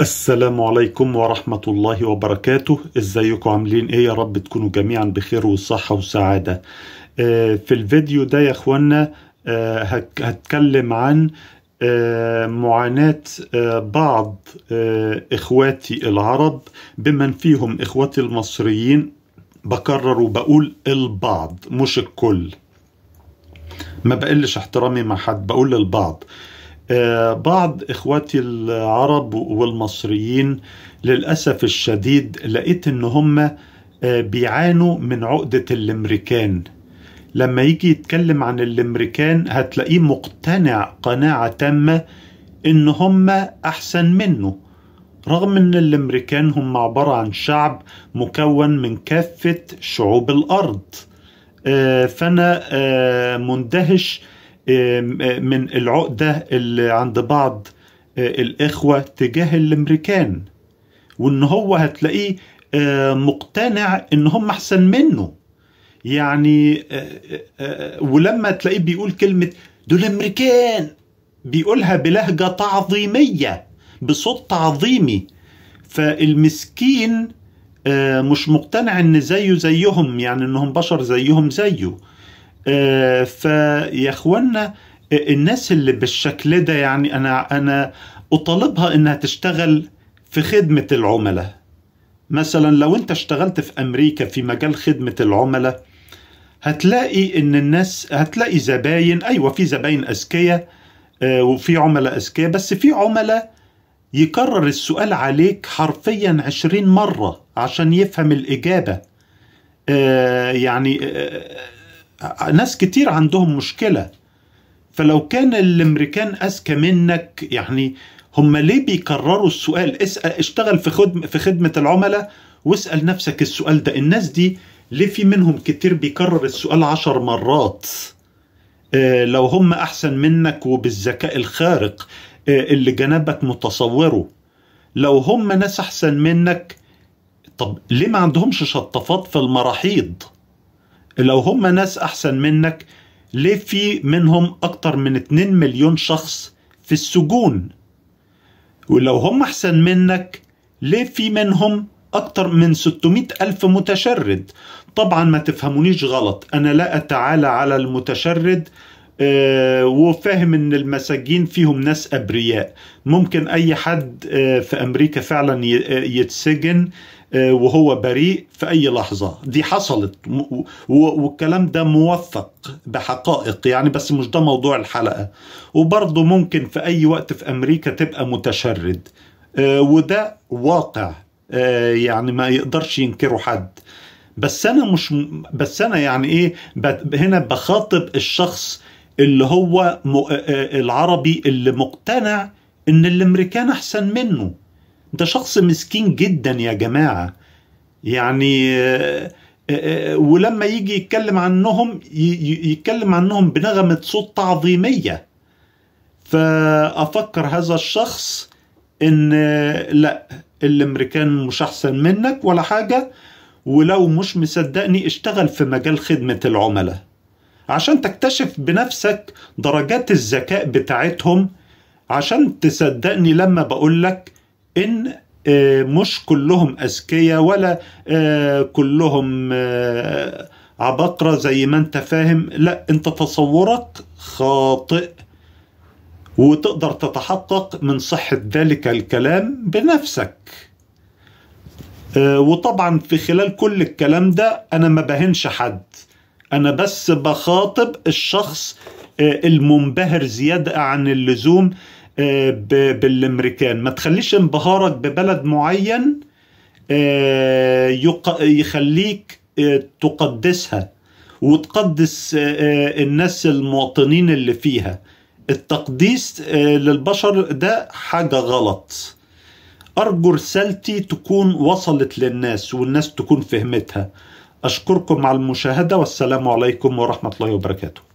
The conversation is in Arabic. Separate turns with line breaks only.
السلام عليكم ورحمة الله وبركاته ازيكم عاملين ايه يا رب تكونوا جميعا بخير وصحة وسعادة آه، في الفيديو ده يا اخوانا آه، هتكلم عن آه، معاناة بعض اخواتي العرب بمن فيهم اخواتي المصريين بكرر وبقول البعض مش الكل ما بقلش احترامي مع حد بقول البعض آه، بعض إخواتي العرب والمصريين للأسف الشديد لقيت إن هم آه، بيعانوا من عقدة الامريكان لما يجي يتكلم عن الامريكان هتلاقيه مقتنع قناعة تامة إن هم أحسن منه رغم ان الامريكان هم عباره عن شعب مكون من كافه شعوب الارض آه، فانا مندهش من العقدة اللي عند بعض الإخوة تجاه الأمريكان وإن هو هتلاقيه مقتنع إن هم أحسن منه يعني ولما تلاقيه بيقول كلمة دول أمريكان بيقولها بلهجة تعظيمية بصوت تعظيمي فالمسكين مش مقتنع ان زيه زيهم يعني انهم بشر زيهم زيه آه، فيا اخوانا آه، الناس اللي بالشكل ده يعني انا انا اطالبها انها تشتغل في خدمه العملاء مثلا لو انت اشتغلت في امريكا في مجال خدمه العملاء هتلاقي ان الناس هتلاقي زباين ايوه في زباين اذكياء آه، وفي عملاء اذكياء بس في عملاء يكرر السؤال عليك حرفيا عشرين مره عشان يفهم الاجابه يعني ناس كتير عندهم مشكله فلو كان الامريكان اذكى منك يعني هم ليه بيكرروا السؤال اسال اشتغل في خدمه في خدمه العملاء واسال نفسك السؤال ده الناس دي ليه في منهم كتير بيكرر السؤال عشر مرات اه لو هم احسن منك وبالذكاء الخارق اه اللي جنبك متصوره لو هم ناس احسن منك طب ليه ما عندهمش شطافات في المراحيض لو هم ناس احسن منك ليه في منهم اكتر من 2 مليون شخص في السجون ولو هم احسن منك ليه في منهم اكتر من 600 ألف متشرد طبعا ما تفهمونيش غلط أنا لا أتعالى على المتشرد آه، وفاهم ان المساجين فيهم ناس ابرياء ممكن اي حد آه، في امريكا فعلا آه، يتسجن وهو بريء في اي لحظه دي حصلت والكلام ده موثق بحقائق يعني بس مش ده موضوع الحلقه وبرضه ممكن في اي وقت في امريكا تبقى متشرد وده واقع يعني ما يقدرش ينكره حد بس انا مش بس انا يعني ايه هنا بخاطب الشخص اللي هو آه، آه، العربي اللي مقتنع ان الامريكان احسن منه ده شخص مسكين جدا يا جماعه يعني آه، ولما يجي يتكلم عنهم يتكلم عنهم بنغمه صوت تعظيميه فافكر هذا الشخص ان لا الامريكان مش احسن منك ولا حاجه ولو مش مصدقني اشتغل في مجال خدمه العملاء عشان تكتشف بنفسك درجات الذكاء بتاعتهم عشان تصدقني لما بقولك إن آه، مش كلهم أذكياء ولا آه، كلهم آه، عبقرة زي ما أنت فاهم لا أنت تصورك خاطئ وتقدر تتحقق من صحة ذلك الكلام بنفسك وطبعا في خلال كل الكلام ده أنا ما بهنش حد انا بس بخاطب الشخص آه، المنبهر زياده عن اللزوم آه، بالامريكان ما تخليش انبهارك ببلد معين آه، يخليك تقدسها وتقدس الناس المواطنين اللي فيها التقديس للبشر ده حاجة غلط أرجو رسالتي تكون وصلت للناس والناس تكون فهمتها أشكركم على المشاهدة والسلام عليكم ورحمة الله وبركاته